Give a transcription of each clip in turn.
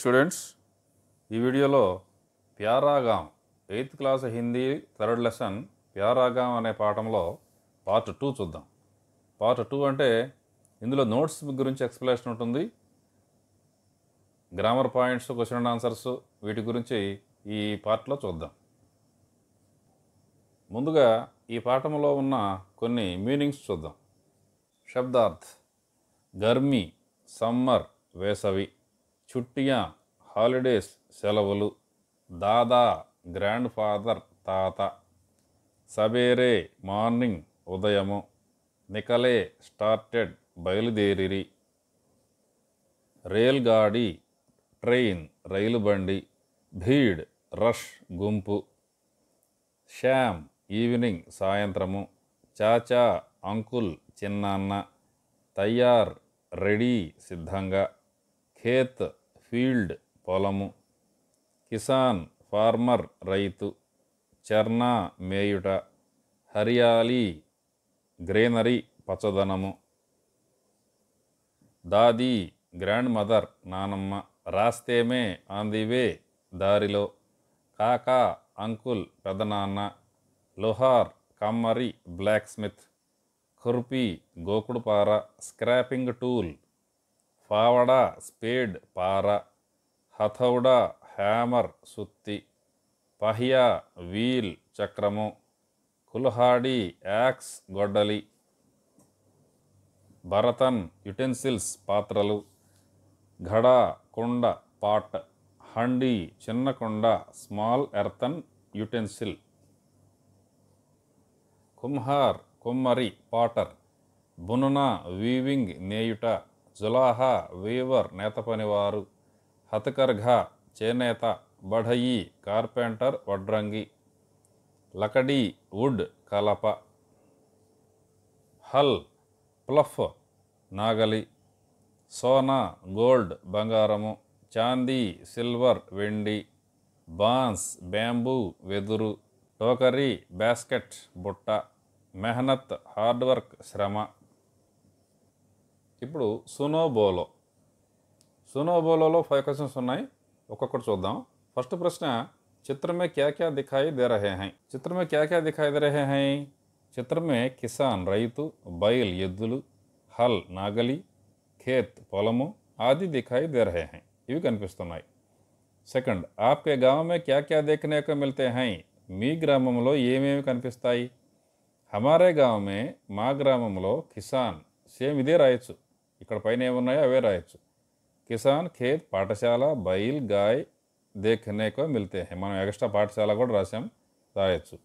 Students ఈ వీడియోలో ప్యారాగామ్ eighth class Hindi third lesson ప్యారాగామ్ అనే పాఠంలో పార్ట్ టూ చూద్దాం పార్ట్ టూ అంటే ఇందులో నోట్స్ గురించి ఎక్స్ప్లెనేషన్ ఉంటుంది grammar points question and answers వీటి గురించి ఈ పార్ట్లో చూద్దాం ముందుగా ఈ పాఠంలో ఉన్న కొన్ని మీనింగ్స్ చూద్దాం శబ్దార్థ్ గర్మీ సమ్మర్ వేసవి చుట్టియా హాలిడేస్ సెలవులు దాదా గ్రాండ్ ఫాదర్ తాత సబేరే మార్నింగ్ ఉదయము నికలే స్టార్టెడ్ బయలుదేరిరి రేల్గాడి ట్రైన్ రైలు బండి భీడ్ రష్ గుంపు శ్యామ్ ఈవినింగ్ సాయంత్రము చాచా అంకుల్ చిన్నాన్న తయార్ రెడీ సిద్ధంగా ఖేత్ ఫీల్డ్ పొలము కిసాన్ ఫార్మర్ రైతు చర్నా మేయుట హరియాలి గ్రీనరీ పచ్చదనము దాది గ్రాండ్ మదర్ నానమ్మ రాస్తేమే ఆన్ ది వే దారిలో కాకా అంకుల్ పెదనాన్న లుహార్ కమ్మరి బ్లాక్ స్మిత్ ఖుర్పీ గోకుడుపార స్క్రాపింగ్ టూల్ పావడా స్పేడ్ పార హథౌడా హ్యామర్ సుత్తి పహియా వీల్ చక్రము కుల్హాడి యాక్స్ గొడ్డలి భరతన్ యుటెన్సిల్స్ పాత్రలు ఘడా కుండ పాట్ హండి చిన్న కుండ స్మాల్ ఎర్తన్ యుటెన్సిల్ కుమ్హార్ కుమ్మరి పాటర్ బునున వీవింగ్ నేయుట జులాహా వీవర్ నేతపనివారు హతకర్ఘా చేనేత బఢయి కార్పెంటర్ వడ్రంగి లకడీ వుడ్ కలప హల్ ప్లఫ్ నాగలి సోనా గోల్డ్ బంగారము చాందీ సిల్వర్ వెండి బాన్స్ బ్యాంబూ వెదురు టోకరీ బాస్కెట్ బుట్ట మెహనత్ హార్డ్ వర్క్ శ్రమ ఇప్పుడు సునోబోలో సునోబోలోలో 5 క్వశ్చన్స్ ఉన్నాయి ఒక్కొక్కటి చూద్దాం ఫస్ట్ ప్రశ్న చిత్రమే క్యక్యా దిఖై దె రహే హై చిత్రమే క్యక్యా దిఖై దె రహే హై చిత్రమే కిసాన్ రైతు బైల్ యద్దులు హల్ నాగలి ఖేత్ పాలము ఆది దిఖై దె రహే హై యు కన్పిస్తనాయి second aapke gaam me kya kya dekhne ko milte hain mee gramamalo yemeeme kanpisthai hamare gaam me maa gramamalo kisan same ide raayachu ఇక్కడ పైన ఏమున్నాయో అవే రాయొచ్చు కిసాన్ ఖేత్ పాఠశాల బైల్ గాయ్ దేఖనేకో మిల్తే హై మనం ఎక్స్ట్రా పాఠశాల కూడా రాసాం రాయొచ్చు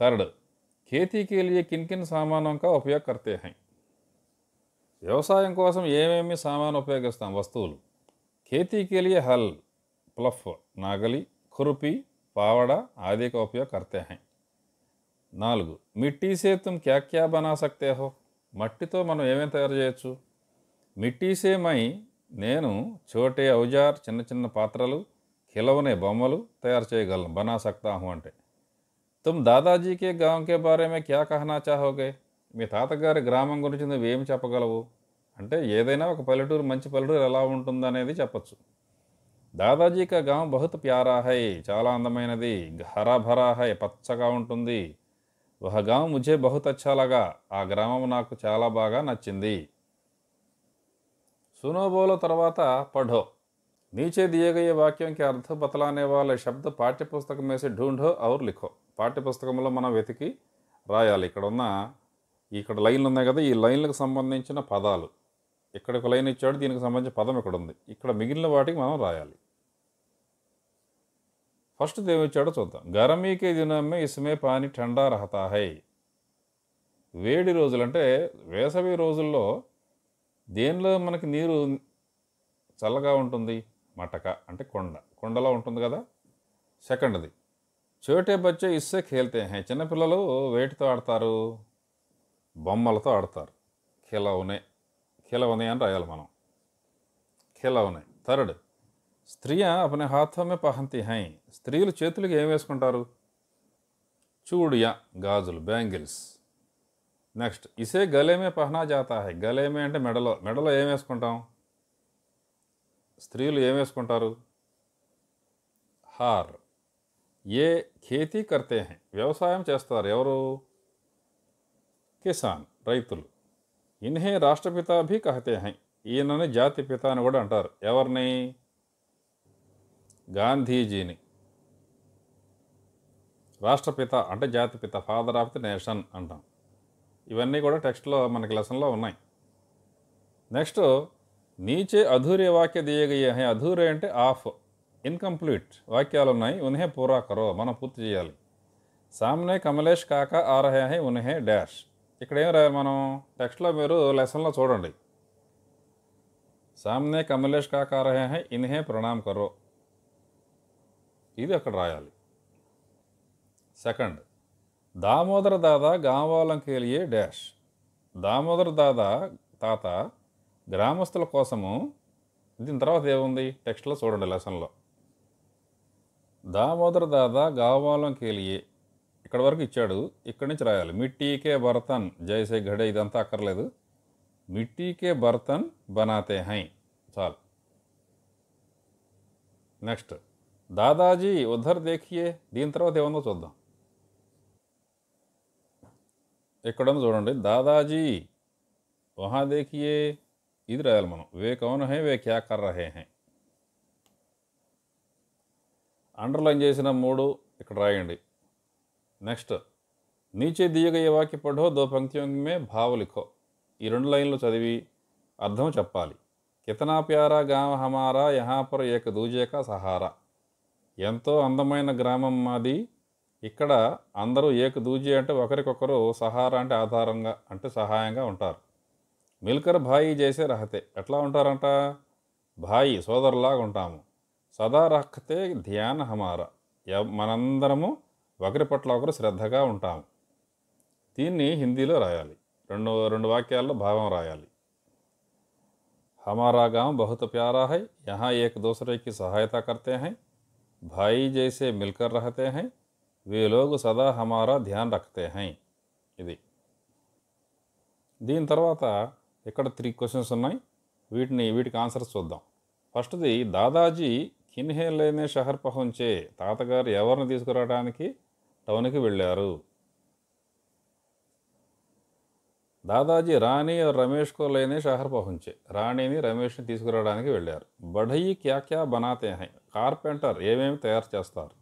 థర్డ్ ఖేతీకి లియే కిన్ కిన్ సామానంకా ఉపయోగకర్తే హై వ్యవసాయం కోసం ఏమేమి సామాను ఉపయోగిస్తాం వస్తువులు ఖేతీకి లియే హల్ ప్లఫ్ నాగలి కురుపి పావడ ఆది का उपयोग నాలుగు మిట్టి సే తుమ్ క్యా క్యా బనా హో మట్టితో మనం ఏమేమి తయారు చేయొచ్చు మిట్టీసేమై నేను చోటే ఔజార్ చిన్న చిన్న పాత్రలు ఖిలవనే బొమ్మలు తయారు చేయగలను బనా సక్తా అంటే తుమ్ దాదాజీకే గాంకే బారేమే క్యా కహనా చాహోగే మీ తాతగారి గ్రామం గురించి నువ్వేమి చెప్పగలవు అంటే ఏదైనా ఒక పల్లెటూరు మంచి పల్లెటూరు ఎలా ఉంటుందనేది చెప్పచ్చు దాదాజీకా గాం బహుత్ ప్యారా హై చాలా అందమైనది హరాభరా హై పచ్చగా ఉంటుంది ఒక గాం ముజే బహుత్ అచ్చాలగా ఆ గ్రామం నాకు చాలా బాగా నచ్చింది సునోబోలో తర్వాత పఢో నీచే దియగయ్యే వాక్యంకి అర్థ బతలానే వాళ్ళ శబ్ద పాఠ్యపుస్తకం వేసి ఢూంఢో ఔర్ లిఖో పాఠ్యపుస్తకంలో మనం వెతికి రాయాలి ఇక్కడ ఉన్న ఇక్కడ లైన్లు ఉన్నాయి కదా ఈ లైన్లకు సంబంధించిన పదాలు ఇక్కడ ఒక లైన్ ఇచ్చాడు దీనికి సంబంధించిన పదం ఇక్కడ ఉంది ఇక్కడ మిగిలిన వాటికి మనం రాయాలి ఫస్ట్ ఇచ్చాడో చూద్దాం గరమీకే దినమే ఇసుమే పాని ఠండా రహతా హై వేడి రోజులంటే వేసవి రోజుల్లో దేనిలో మనకి నీరు చల్లగా ఉంటుంది మటక అంటే కొండ కొండలో ఉంటుంది కదా సెకండ్ది చోటే బచ్చే ఇస్సే ఖేల్తే హే చిన్నపిల్లలు వేటితో ఆడతారు బొమ్మలతో ఆడతారు ఖిలవనే ఖిలవనే అని రాయాలి మనం ఖిలవనే థర్డ్ స్త్రీయ అపనే హాథమే పహంతి హై స్త్రీలు చేతులకి ఏం వేసుకుంటారు చూడియా గాజులు బ్యాంగిల్స్ నెక్స్ట్ ఇసే గలేమే పహనా జాతా హై గలేమే అంటే మెడలో మెడలో ఏం వేసుకుంటాం స్త్రీలు ఏం వేసుకుంటారు హార్ ఏ ఖేతీ కర్తే హై వ్యవసాయం చేస్తారు ఎవరు కిసాన్ రైతులు ఇన్హే రాష్ట్రపిత భీ కహతే హై ఈయనని జాతి పిత అని కూడా అంటారు ఎవరిని గాంధీజీని రాష్ట్రపిత అంటే జాతిపిత ఫాదర్ ఆఫ్ ది నేషన్ అంటాం ఇవన్నీ కూడా టెక్స్ట్ లో మన క్లాస్ లో ఉన్నాయి. నెక్స్ట్ नीचे अधुरे वाक्य दिए गए हैं अधुरे అంటే ఆఫ్ ఇన్కంప్లీట్ వాక్యాలు ఉన్నాయి انہیں پورا करो మన పూర్తి చేయాలి. সামনে กม లేష్ કાકા आ रहे हैं उन्हें डैश. ఇక్కడ ఏం రాయాలి మనం టెక్స్ట్ లో మీరు క్లాస్ లో చూడండి. সামনে กม లేష్ કાકા आ रहे हैं इन्हें प्रणाम करो. ఇది అక్కడ రాయాలి. సెకండ్ దామోదర దాద కేలియే డాష్ దామోదర దాదా తాత గ్రామస్తుల కోసము దీని తర్వాత ఏముంది టెక్స్ట్లో చూడండి లెసన్లో దామోదర దాదా గావాలం కేలియే ఇక్కడ వరకు ఇచ్చాడు ఇక్కడి నుంచి రాయాలి మిట్టీకే భరతన్ జయసే ఘడే ఇదంతా అక్కర్లేదు మిట్టీకే భరతన్ బనాతే హై చాలు నెక్స్ట్ దాదాజీ ఉద్ధర్ దేఖియే దీని తర్వాత ఏముందో చూద్దాం ఎక్కడ చూడండి దాదాజీ వహా దేఖియే ఇది రాయాలి మనం వే కౌన్ హే వే క్యా కర్ర హే హే అండర్లైన్ చేసిన మూడు ఇక్కడ రాయండి నెక్స్ట్ నీచే దియగయ్య వాక్య పడో దో పంక్తిమే భావ ఈ రెండు లైన్లు చదివి అర్థం చెప్పాలి కితనా ప్యారా గామ హమారా యహాపర ఏక దూజేక సహారా ఎంతో అందమైన గ్రామం మాది ఇక్కడ అందరూ ఏక దూజి అంటే ఒకరికొకరు సహారా అంటే ఆధారంగా అంటే సహాయంగా ఉంటారు మిల్కర్ భాయి చేసే రహతే ఎట్లా ఉంటారంట భాయి సోదరులాగా ఉంటాము సదా రహతే ధ్యాన హమారా మనందరము ఒకరి పట్ల ఒకరు శ్రద్ధగా ఉంటాము దీన్ని హిందీలో రాయాలి రెండు రెండు వాక్యాల్లో భావం రాయాలి హమారా గాం బహుత ప్యారా హై యహా ఏక दूसरे సహాయత కర్తే హై భాయి జైసే మిల్కర్ రహతే హై వీలోగు సదా హమారా ధ్యాన్ రక్తే హై ఇది దీని తర్వాత ఇక్కడ త్రీ క్వశ్చన్స్ ఉన్నాయి వీటిని వీటికి ఆన్సర్స్ చూద్దాం ఫస్ట్ది దాదాజీ కిన్హే లేనే షహర్ పహంచే తాతగారు ఎవరిని తీసుకురావడానికి టౌన్కి వెళ్ళారు దాదాజీ రాణి రమేష్కో లేనే షహర్ పహుంచే రాణిని రమేష్ని తీసుకురావడానికి వెళ్ళారు బఢయి క్యా క్యా బనాతే హై కార్పెంటర్ ఏమేమి తయారు చేస్తారు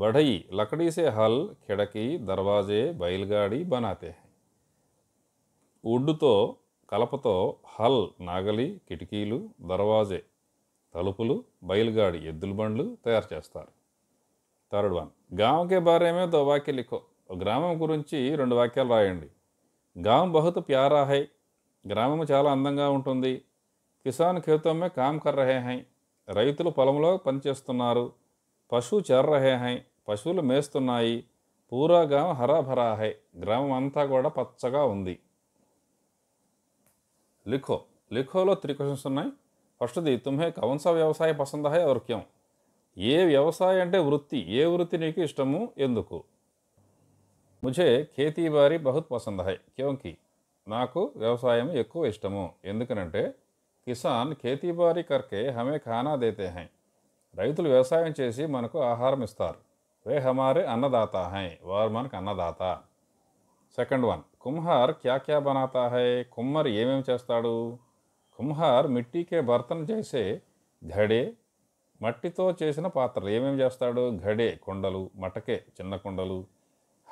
बढ़ई लकड़ी से हल खिड़की दरवाजे बैलगाड़ी बनाते हैं ఉడ్డుతో కలపతో హల్ నాగలి కిటికీలు దర్వాజే తలుపులు బయలుగాడి ఎద్దుల బండ్లు తయారు చేస్తారు థర్డ్ వన్ గాంకే బారేమే దో వాక్య లిఖో గ్రామం గురించి రెండు వాక్యాలు రాయండి గాం బహుత ప్యారా హై గ్రామం చాలా అందంగా ఉంటుంది కిసాన్ ఖేతమ్మే కామ్ కర్ హై రైతులు పొలంలో పనిచేస్తున్నారు పశువు చర్ హై పశువులు మేస్తున్నాయి పూరా గ్రామం హరాభరా హై గ్రామం అంతా కూడా పచ్చగా ఉంది లిఖో లిఖోలో త్రీ క్వశ్చన్స్ ఉన్నాయి ఫస్ట్ది తుమ్హే కవంస వ్యవసాయ పసంద హై ఔర్ క్యం ఏ వ్యవసాయం అంటే వృత్తి ఏ వృత్తి నీకు ఇష్టము ఎందుకు ముజే ఖేతీబారీ బహుత్ పసంద హై క్యోంకి నాకు వ్యవసాయం ఎక్కువ ఇష్టము ఎందుకనంటే కిసాన్ ఖేతీబారీ కర్కే హమే ఖానా దేతే హై రైతులు వ్యవసాయం చేసి మనకు ఆహారం ఇస్తారు వే హమారే అన్నదాత హై వారు మనకు అన్నదాత సెకండ్ వన్ కుమ్హార్ క్యా క్యా బనాతా హై కుమ్మర్ ఏమేమి చేస్తాడు కుమ్హార్ మిట్టికే భర్తను చేసే ఘడే మట్టితో చేసిన పాత్రలు ఏమేమి చేస్తాడు ఘడే కొండలు మటకే చిన్న కొండలు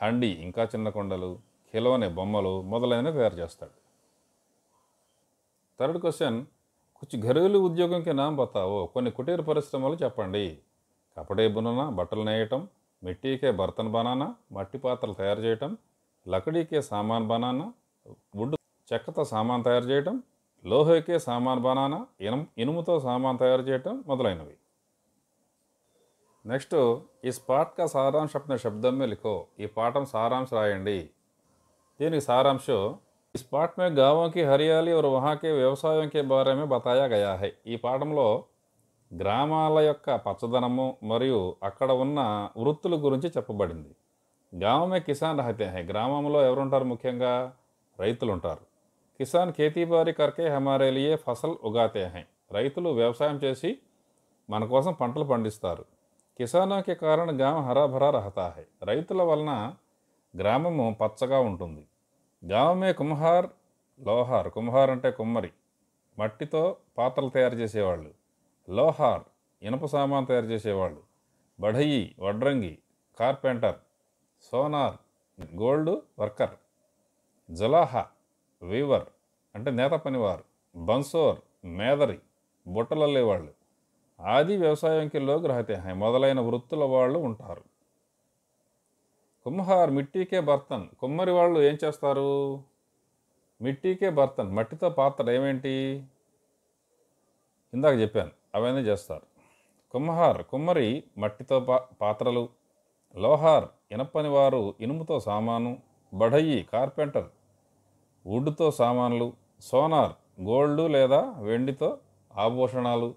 హండి ఇంకా చిన్న కొండలు కిలోనే బొమ్మలు మొదలైనవి తయారు చేస్తాడు థర్డ్ క్వశ్చన్ కొంచెం ఘరేలు ఉద్యోగంకి నాం బతావు కొన్ని కుటీర పరిశ్రమలు చెప్పండి కపడే బునన బట్టలు నేయటం మెట్టికే బర్తన్ బనానా మట్టి పాత్రలు తయారు చేయటం లకడీకే సామాన్ బనానా వుడ్ చెక్కతో సామాన్ తయారు చేయటం లోహకే సామాన్ బనానా ఇనం ఇనుముతో సామాన్ తయారు చేయటం మొదలైనవి నెక్స్ట్ ఈ స్పాట్గా సారాంశ శబ్దం శబ్దమే లిఖో ఈ పాఠం సారాంశ రాయండి దీనికి సారాంశం इस पाठ में गांवों की हरियाली और वहाँ के వ్యవసాయం ఈ పాఠంలో గ్రామాల యొక్క పచ్చదనము మరియు అక్కడ ఉన్న వృత్తుల గురించి చెప్పబడింది గావమే కిసాన్ రహతే హై గ్రామంలో ఎవరుంటారు ముఖ్యంగా రైతులు ఉంటారు కిసాన్ ఖేతీబారీ కర్కే హమారే ఫసల్ ఉగాతే హై రైతులు వ్యవసాయం చేసి మన కోసం పంటలు పండిస్తారు కిసానాకి కారణ గామ హరాభరా రహతా హై రైతుల వలన గ్రామము పచ్చగా ఉంటుంది గామే కుమ్హార్ లోహార్ కుంహార్ అంటే కుమ్మరి మట్టితో పాత్రలు తయారు చేసేవాళ్ళు లోహార్ ఇనప సామాన్ తయారు చేసేవాళ్ళు బఢయి వడ్రంగి కార్పెంటర్ సోనార్ గోల్డ్ వర్కర్ జలాహ వీవర్ అంటే నేత పనివారు బన్సోర్ మేదరి బుట్టలల్లేవాళ్ళు ఆది వ్యవసాయంకి లోగ్రహతే మొదలైన వృత్తుల వాళ్ళు ఉంటారు కుమ్మహార్ మిట్టికే బర్తన్ కుమ్మరి వాళ్ళు ఏం చేస్తారు మిట్టికే బర్తన్ మట్టితో పాత్రలు ఏమేంటి ఇందాక చెప్పాను అవన్నీ చేస్తారు కుమ్మహార్ కుమ్మరి మట్టితో పా పాత్రలు లోహార్ ఇనపని వారు ఇనుముతో సామాను బఢయి కార్పెంటర్ వుడ్తో సామాన్లు సోనార్ గోల్డ్ లేదా వెండితో ఆభూషణాలు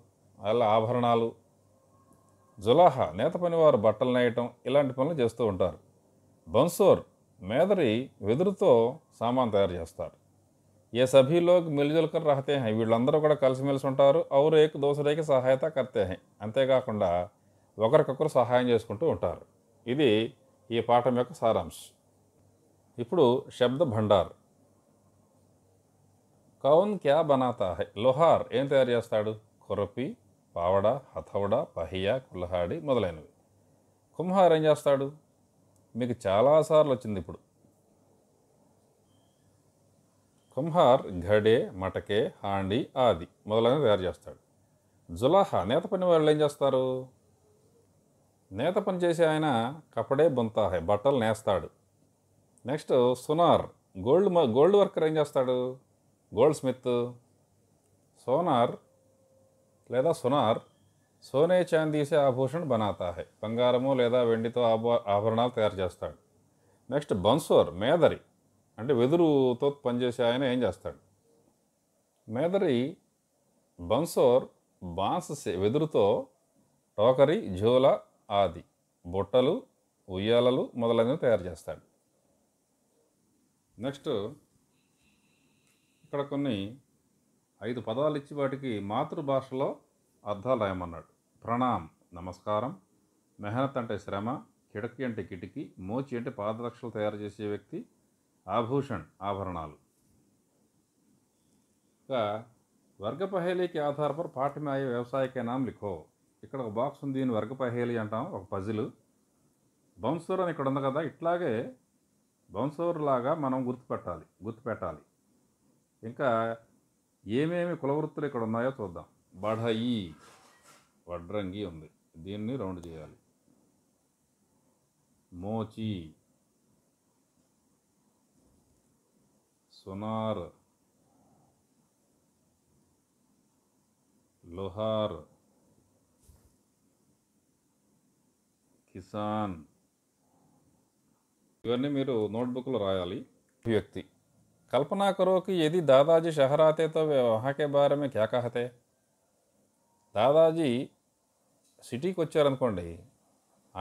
అలా ఆభరణాలు జులాహా నేత పనివారు బట్టలు నేయటం ఇలాంటి పనులు చేస్తూ ఉంటారు బన్సోర్ మేదరి వెదురుతో సామాన్ తయారు చేస్తారు ఏ సభీలోకి లోగ్ కర్ రహతే హై వీళ్ళందరూ కూడా కలిసిమెలిసి ఉంటారు ఔరేక్ దోసరేకి సహాయత కర్తే హై అంతేకాకుండా ఒకరికొకరు సహాయం చేసుకుంటూ ఉంటారు ఇది ఈ పాఠం యొక్క సారాంశం ఇప్పుడు శబ్ద భండార్ కౌన్ క్యా బనాతా హై లోహార్ ఏం తయారు చేస్తాడు కొరపి పావడ హథౌడ పహియా కుల్హాడి మొదలైనవి కుంహార్ ఏం చేస్తాడు మీకు చాలాసార్లు వచ్చింది ఇప్పుడు కుంహార్ ఘడే మటకే హాండి ఆది మొదలైనవి తయారు చేస్తాడు జులాహా నేత పని వాళ్ళు ఏం చేస్తారు నేత పని చేసి ఆయన కపడే బొంతాహే బట్టలు నేస్తాడు నెక్స్ట్ సునార్ గోల్డ్ గోల్డ్ వర్కర్ ఏం చేస్తాడు గోల్డ్ స్మిత్ సోనార్ లేదా సునార్ సోనే చాందీసే ఆభూషణ్ బనాతా హై బంగారము లేదా వెండితో ఆభరణాలు తయారు చేస్తాడు నెక్స్ట్ బన్సోర్ మేదరి అంటే వెదురుతో పనిచేసే ఆయన ఏం చేస్తాడు మేదరి బన్సోర్ బాన్స్ వెదురుతో టోకరి జోల ఆది బుట్టలు ఉయ్యాలలు మొదలైనవి తయారు చేస్తాడు నెక్స్ట్ ఇక్కడ కొన్ని ఐదు పదాలు ఇచ్చి వాటికి మాతృభాషలో అర్ధాలయం అన్నాడు ప్రణామ్ నమస్కారం మెహనత్ అంటే శ్రమ కిటికీ అంటే కిటికీ మోచి అంటే పాదరక్షలు తయారు చేసే వ్యక్తి ఆభూషణ్ ఆభరణాలు ఇంకా వర్గ పహేలీకి ఆధారపడి పాఠమాయ అయ్యే వ్యవసాయకే నామ్ లిఖో ఇక్కడ ఒక బాక్స్ ఉంది దీని వర్గ పహేలి అంటాం ఒక పజిల్ బౌన్సర్ అని ఇక్కడ ఉంది కదా ఇట్లాగే బౌన్సర్ లాగా మనం గుర్తుపెట్టాలి గుర్తుపెట్టాలి ఇంకా ఏమేమి కులవృత్తులు ఇక్కడ ఉన్నాయో చూద్దాం बढ़ई वड्रंगी उ दी रौंड चेयर मोची सुनार लोहार किसान इवन नोटबुक् व्यक्ति कल्पना करो कि यदि दादाजी शहराते तो विवाह के बारे में क्या कहते దాదాజీ సిటీకి వచ్చారనుకోండి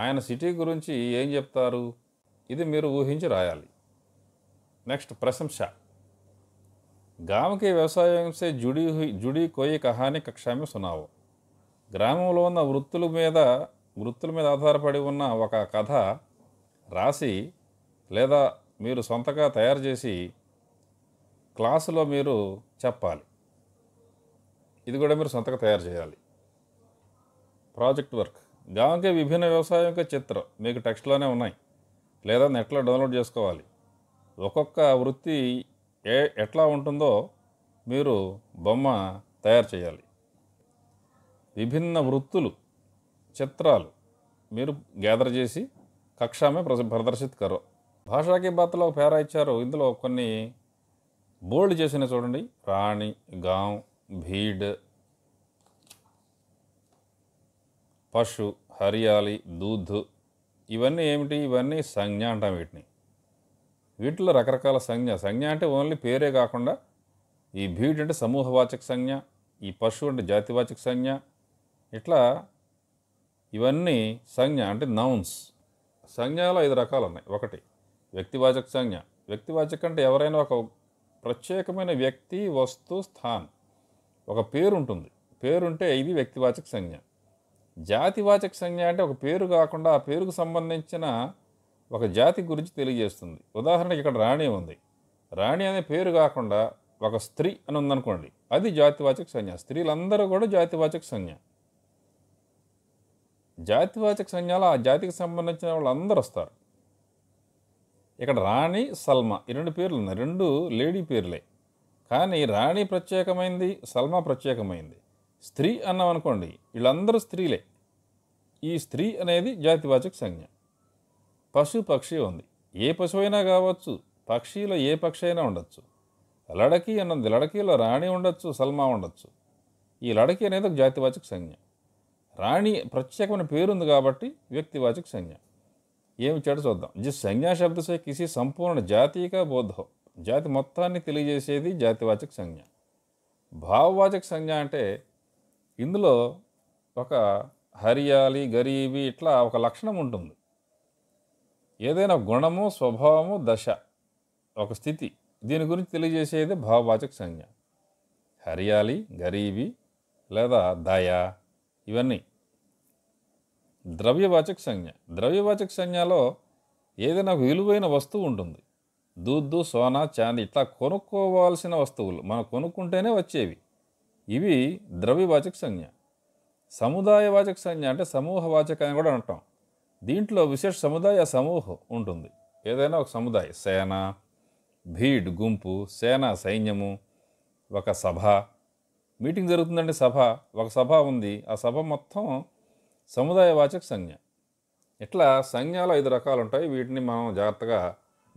ఆయన సిటీ గురించి ఏం చెప్తారు ఇది మీరు ఊహించి రాయాలి నెక్స్ట్ ప్రశంస వ్యవసాయం వ్యవసాయంసే జుడి జుడి కోయి కహాని కక్షామి సునావు గ్రామంలో ఉన్న వృత్తుల మీద వృత్తుల మీద ఆధారపడి ఉన్న ఒక కథ రాసి లేదా మీరు సొంతగా తయారు చేసి క్లాసులో మీరు చెప్పాలి ఇది కూడా మీరు సొంతగా తయారు చేయాలి ప్రాజెక్ట్ వర్క్ గాంకే విభిన్న వ్యవసాయం యొక్క చిత్రం మీకు టెక్స్ట్లోనే ఉన్నాయి లేదా నెట్లో డౌన్లోడ్ చేసుకోవాలి ఒక్కొక్క వృత్తి ఏ ఎట్లా ఉంటుందో మీరు బొమ్మ తయారు చేయాలి విభిన్న వృత్తులు చిత్రాలు మీరు గ్యాదర్ చేసి కక్షామే ప్రదర్శిత్ కరో భాషాకి బాతలో పేరా ఇచ్చారు ఇందులో కొన్ని బోల్డ్ చేసిన చూడండి రాణి గాం భీడ్ పశు హరియాలి దూధ్ ఇవన్నీ ఏమిటి ఇవన్నీ సంజ్ఞ అంటాం వీటిని వీటిలో రకరకాల సంజ్ఞ సంజ్ఞ అంటే ఓన్లీ పేరే కాకుండా ఈ భీడ్ అంటే సమూహవాచక సంజ్ఞ ఈ పశు అంటే జాతివాచక సంజ్ఞ ఇట్లా ఇవన్నీ సంజ్ఞ అంటే నౌన్స్ సంజ్ఞలో ఐదు రకాలు ఉన్నాయి ఒకటి వ్యక్తివాచక సంజ్ఞ వ్యక్తివాచక అంటే ఎవరైనా ఒక ప్రత్యేకమైన వ్యక్తి వస్తు స్థాన్ ఒక పేరు ఉంటుంది పేరుంటే ఇది వ్యక్తివాచక సంజ్ఞ జాతివాచక సంజ్ఞ అంటే ఒక పేరు కాకుండా ఆ పేరుకు సంబంధించిన ఒక జాతి గురించి తెలియజేస్తుంది ఉదాహరణకి ఇక్కడ రాణి ఉంది రాణి అనే పేరు కాకుండా ఒక స్త్రీ అని ఉందనుకోండి అది జాతివాచక సంజ్ఞ స్త్రీలందరూ కూడా జాతివాచక సంజ్ఞ జాతివాచక సంజ్ఞలో ఆ జాతికి సంబంధించిన వాళ్ళు అందరూ వస్తారు ఇక్కడ రాణి సల్మా ఈ రెండు పేర్లు ఉన్నాయి రెండు లేడీ పేర్లే కానీ రాణి ప్రత్యేకమైంది సల్మా ప్రత్యేకమైంది స్త్రీ అన్నాం అనుకోండి వీళ్ళందరూ స్త్రీలే ఈ స్త్రీ అనేది జాతివాచక సంజ్ఞ పశు పక్షి ఉంది ఏ పశువైనా కావచ్చు పక్షిలో ఏ పక్షి అయినా ఉండొచ్చు లడకి అన్నది లడకీలో రాణి ఉండొచ్చు సల్మా ఉండొచ్చు ఈ లడకి అనేది ఒక జాతివాచక సంజ్ఞ రాణి ప్రత్యేకమైన పేరుంది కాబట్టి వ్యక్తివాచక సంజ్ఞ ఏమి చెడు చూద్దాం జి సంజ్ఞాశబ్దసే కిసి సంపూర్ణ జాతీయక బోధం జాతి మొత్తాన్ని తెలియజేసేది జాతివాచక సంజ్ఞ భావవాచక సంజ్ఞ అంటే ఇందులో ఒక హరియాలి గరీబీ ఇట్లా ఒక లక్షణం ఉంటుంది ఏదైనా గుణము స్వభావము దశ ఒక స్థితి దీని గురించి తెలియజేసేది భావవాచక సంజ్ఞ హరియాలి గరీబి లేదా దయ ఇవన్నీ ద్రవ్యవాచక సంజ్ఞ ద్రవ్యవాచక సంజ్ఞలో ఏదైనా విలువైన వస్తువు ఉంటుంది దూద్దు సోనా చాంది ఇట్లా కొనుక్కోవాల్సిన వస్తువులు మనం కొనుక్కుంటేనే వచ్చేవి ఇవి ద్రవ్యవాచక సంజ్ఞ సముదాయవాచక సంజ్ఞ అంటే సమూహవాచక అని కూడా అంటాం దీంట్లో విశేష సముదాయ సమూహం ఉంటుంది ఏదైనా ఒక సముదాయ సేన భీడ్ గుంపు సేన సైన్యము ఒక సభ మీటింగ్ జరుగుతుందండి సభ ఒక సభ ఉంది ఆ సభ మొత్తం సముదాయవాచక సంజ్ఞ ఇట్లా సంజ్ఞలు ఐదు రకాలు ఉంటాయి వీటిని మనం జాగ్రత్తగా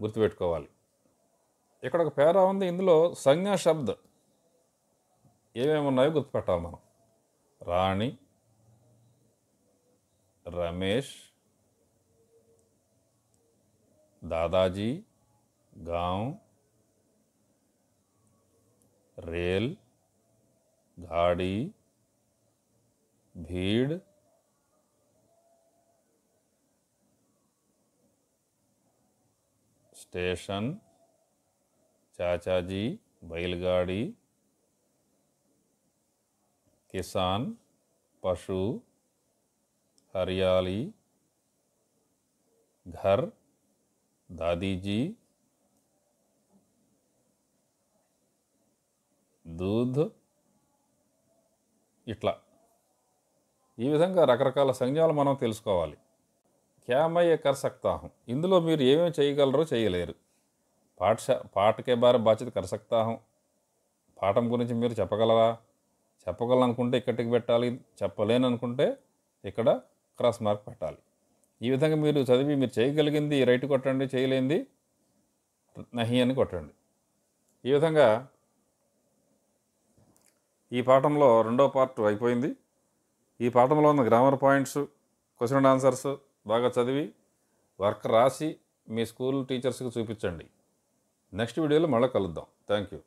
గుర్తుపెట్టుకోవాలి ఇక్కడ ఒక పేరా ఉంది ఇందులో సంజ్ఞా శబ్ద एवेमो गुर्त मन राणी रमेश दादाजी गाँव रेल गाड़ी भीड़ स्टेशन चाचाजी बैलगाड़ी కిసాన్ పశు हरियाली घर దాదీజీ जी దూద్ ఇట్లా ఈ విధంగా రకరకాల సంజ్ఞలు మనం తెలుసుకోవాలి క్యామయ్య కర్ ఇందులో మీరు ఏమేమి చేయగలరో చేయలేరు పాఠశా పాటకే బార బాధ్యత కర్ పాఠం గురించి మీరు చెప్పగలరా చెప్పగలనుకుంటే ఇక్కడికి పెట్టాలి చెప్పలేను అనుకుంటే ఇక్కడ క్రాస్ మార్క్ పెట్టాలి ఈ విధంగా మీరు చదివి మీరు చేయగలిగింది రైట్ కొట్టండి చేయలేంది నహి అని కొట్టండి ఈ విధంగా ఈ పాఠంలో రెండో పార్ట్ అయిపోయింది ఈ పాఠంలో ఉన్న grammar points question and answers బాగా చదివి వర్క్ రాసి మీ స్కూల్ టీచర్స్కి చూపించండి నెక్స్ట్ వీడియోలో మళ్ళీ కలుద్దాం థ్యాంక్ యూ